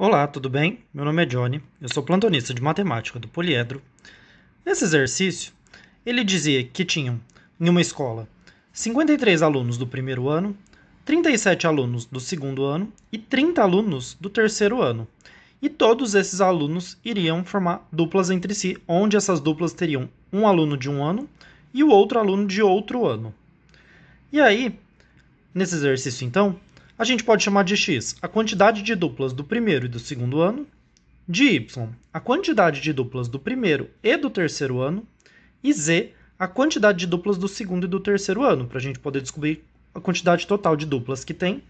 Olá, tudo bem? Meu nome é Johnny, eu sou plantonista de matemática do Poliedro. Nesse exercício, ele dizia que tinham, em uma escola, 53 alunos do primeiro ano, 37 alunos do segundo ano e 30 alunos do terceiro ano. E todos esses alunos iriam formar duplas entre si, onde essas duplas teriam um aluno de um ano e o outro aluno de outro ano. E aí, nesse exercício então, a gente pode chamar de x a quantidade de duplas do primeiro e do segundo ano, de y a quantidade de duplas do primeiro e do terceiro ano, e z a quantidade de duplas do segundo e do terceiro ano, para a gente poder descobrir a quantidade total de duplas que tem.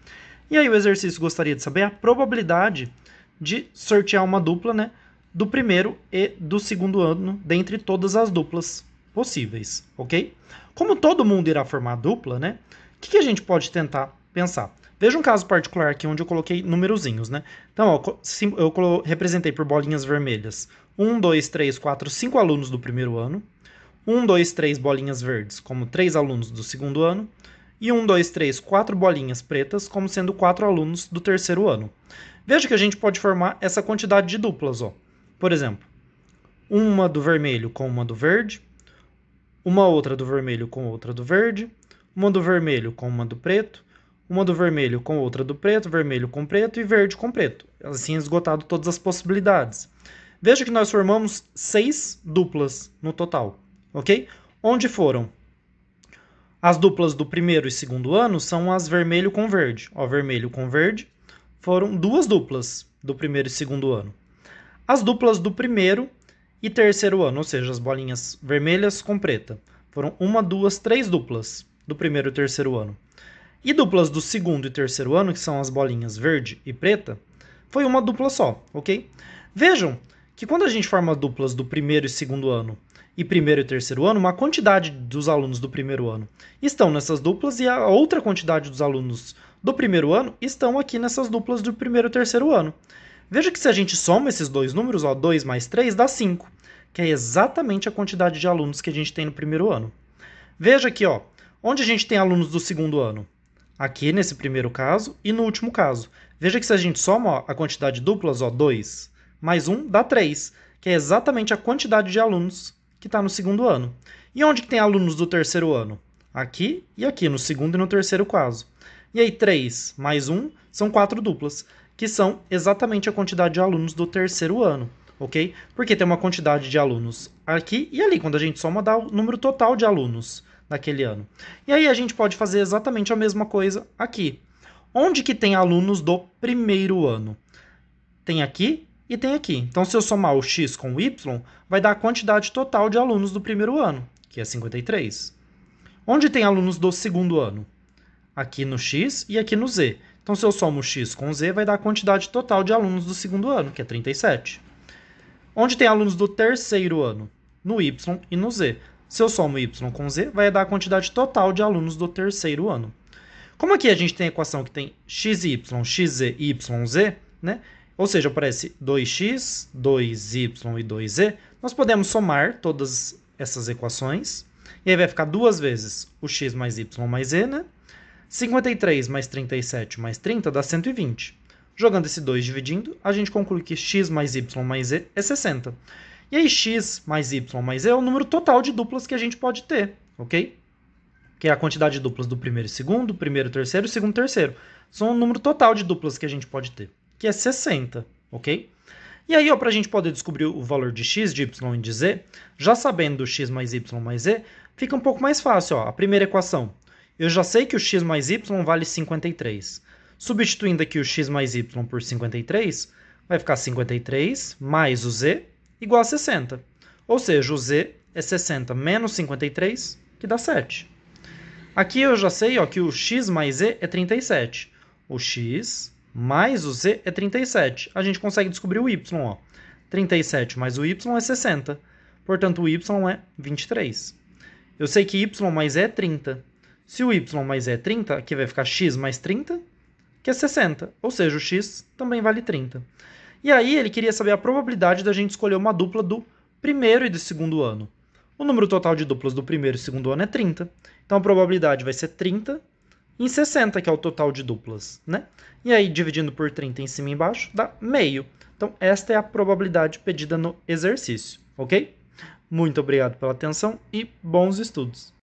E aí o exercício gostaria de saber a probabilidade de sortear uma dupla né, do primeiro e do segundo ano dentre todas as duplas possíveis, ok? Como todo mundo irá formar dupla, né? O que, que a gente pode tentar pensar. Veja um caso particular aqui onde eu coloquei numerozinhos, né? Então, ó, eu representei por bolinhas vermelhas 1, 2, 3, 4, 5 alunos do primeiro ano, 1, 2, 3 bolinhas verdes como 3 alunos do segundo ano, e 1, 2, 3, 4 bolinhas pretas como sendo 4 alunos do terceiro ano. Veja que a gente pode formar essa quantidade de duplas, ó. Por exemplo, uma do vermelho com uma do verde, uma outra do vermelho com outra do verde, uma do vermelho com uma do preto, uma do vermelho com outra do preto, vermelho com preto e verde com preto, assim esgotado todas as possibilidades. Veja que nós formamos seis duplas no total, ok? Onde foram? As duplas do primeiro e segundo ano são as vermelho com verde. Ó, vermelho com verde foram duas duplas do primeiro e segundo ano. As duplas do primeiro e terceiro ano, ou seja, as bolinhas vermelhas com preta, foram uma, duas, três duplas do primeiro e terceiro ano. E duplas do segundo e terceiro ano, que são as bolinhas verde e preta, foi uma dupla só, ok? Vejam que quando a gente forma duplas do primeiro e segundo ano e primeiro e terceiro ano, uma quantidade dos alunos do primeiro ano estão nessas duplas e a outra quantidade dos alunos do primeiro ano estão aqui nessas duplas do primeiro e terceiro ano. Veja que se a gente soma esses dois números, ó, 2 mais 3 dá 5, que é exatamente a quantidade de alunos que a gente tem no primeiro ano. Veja aqui, ó, onde a gente tem alunos do segundo ano? Aqui nesse primeiro caso e no último caso. Veja que se a gente soma a quantidade duplas, ó, 2, mais 1 um, dá 3, que é exatamente a quantidade de alunos que está no segundo ano. E onde que tem alunos do terceiro ano? Aqui e aqui, no segundo e no terceiro caso. E aí 3 mais 1 um, são quatro duplas, que são exatamente a quantidade de alunos do terceiro ano, ok? Porque tem uma quantidade de alunos aqui e ali, quando a gente soma dá o número total de alunos naquele ano. E aí a gente pode fazer exatamente a mesma coisa aqui. Onde que tem alunos do primeiro ano? Tem aqui e tem aqui. Então, se eu somar o x com o y, vai dar a quantidade total de alunos do primeiro ano, que é 53. Onde tem alunos do segundo ano? Aqui no x e aqui no z. Então, se eu somo x com z, vai dar a quantidade total de alunos do segundo ano, que é 37. Onde tem alunos do terceiro ano? No y e no z. Se eu somo y com z, vai dar a quantidade total de alunos do terceiro ano. Como aqui a gente tem a equação que tem xy, xz e yz, né? ou seja, aparece 2x, 2y e 2z, nós podemos somar todas essas equações, e aí vai ficar duas vezes o x mais y mais z, né? 53 mais 37 mais 30 dá 120. Jogando esse 2 dividindo, a gente conclui que x mais y mais z é 60. E aí x mais y mais e é o número total de duplas que a gente pode ter, ok? Que é a quantidade de duplas do primeiro e segundo, primeiro e terceiro e segundo terceiro. São o número total de duplas que a gente pode ter, que é 60, ok? E aí, para a gente poder descobrir o valor de x, de y e de z, já sabendo do x mais y mais z, fica um pouco mais fácil. Ó. A primeira equação, eu já sei que o x mais y vale 53. Substituindo aqui o x mais y por 53, vai ficar 53 mais o z, igual a 60. Ou seja, o z é 60 menos 53, que dá 7. Aqui eu já sei ó, que o x mais z é 37. O x mais o z é 37. A gente consegue descobrir o y. Ó. 37 mais o y é 60. Portanto, o y é 23. Eu sei que y mais z é 30. Se o y mais z é 30, aqui vai ficar x mais 30, que é 60. Ou seja, o x também vale 30. E aí ele queria saber a probabilidade da gente escolher uma dupla do primeiro e do segundo ano. O número total de duplas do primeiro e segundo ano é 30. Então a probabilidade vai ser 30 em 60, que é o total de duplas, né? E aí, dividindo por 30 em cima e embaixo, dá meio. Então, esta é a probabilidade pedida no exercício, ok? Muito obrigado pela atenção e bons estudos!